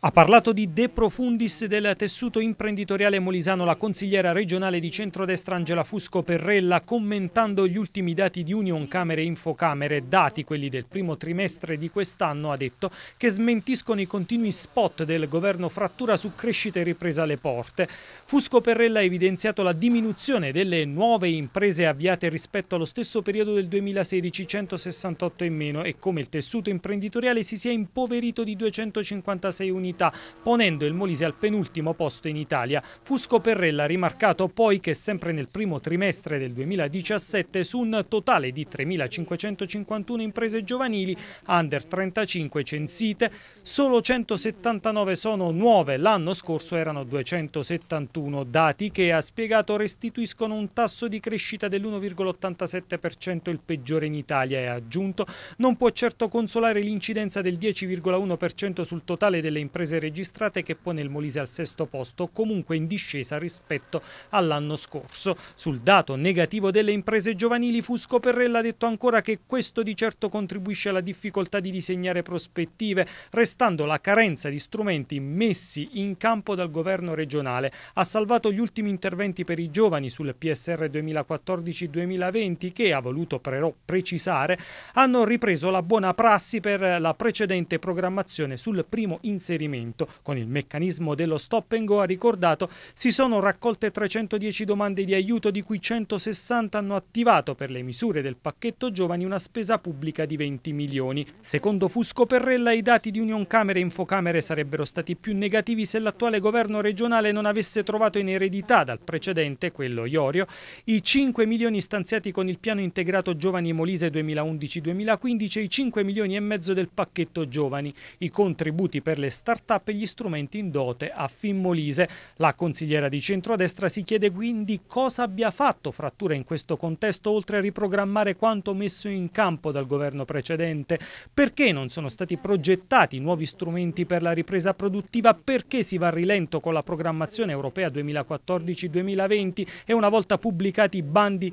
Ha parlato di De Profundis del tessuto imprenditoriale molisano la consigliera regionale di centrodestra Angela Fusco Perrella commentando gli ultimi dati di Union Camere e Infocamere, dati quelli del primo trimestre di quest'anno ha detto che smentiscono i continui spot del governo frattura su crescita e ripresa alle porte. Fusco Perrella ha evidenziato la diminuzione delle nuove imprese avviate rispetto allo stesso periodo del 2016 168 in meno e come il tessuto imprenditoriale si sia impoverito di 250 186 unità, ponendo il Molise al penultimo posto in Italia. Fusco Perrella ha rimarcato poi che sempre nel primo trimestre del 2017 su un totale di 3.551 imprese giovanili under 35 censite, solo 179 sono nuove, l'anno scorso erano 271, dati che ha spiegato restituiscono un tasso di crescita dell'1,87% il peggiore in Italia e ha aggiunto non può certo consolare l'incidenza del 10,1% sul totale totale delle imprese registrate che pone il Molise al sesto posto, comunque in discesa rispetto all'anno scorso. Sul dato negativo delle imprese giovanili Fusco Perrella ha detto ancora che questo di certo contribuisce alla difficoltà di disegnare prospettive, restando la carenza di strumenti messi in campo dal governo regionale. Ha salvato gli ultimi interventi per i giovani sul PSR 2014-2020 che, ha voluto però precisare, hanno ripreso la buona prassi per la precedente programmazione sul primo inserimento. Con il meccanismo dello stop and go, ha ricordato, si sono raccolte 310 domande di aiuto, di cui 160 hanno attivato per le misure del pacchetto giovani una spesa pubblica di 20 milioni. Secondo Fusco Perrella, i dati di Union Camere e Infocamere sarebbero stati più negativi se l'attuale governo regionale non avesse trovato in eredità dal precedente, quello Iorio, i 5 milioni stanziati con il piano integrato Giovani Molise 2011-2015 e i 5 milioni e mezzo del pacchetto Giovani. I contributi per per le start-up e gli strumenti in dote a Fimmolise. La consigliera di centrodestra si chiede quindi cosa abbia fatto Frattura in questo contesto oltre a riprogrammare quanto messo in campo dal governo precedente. Perché non sono stati progettati nuovi strumenti per la ripresa produttiva? Perché si va a rilento con la programmazione europea 2014-2020 e una volta pubblicati i bandi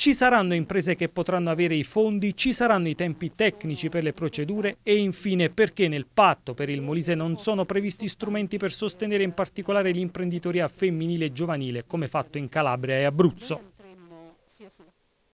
ci saranno imprese che potranno avere i fondi, ci saranno i tempi tecnici per le procedure e infine perché nel patto per il Molise non sono previsti strumenti per sostenere in particolare l'imprenditoria femminile e giovanile come fatto in Calabria e Abruzzo.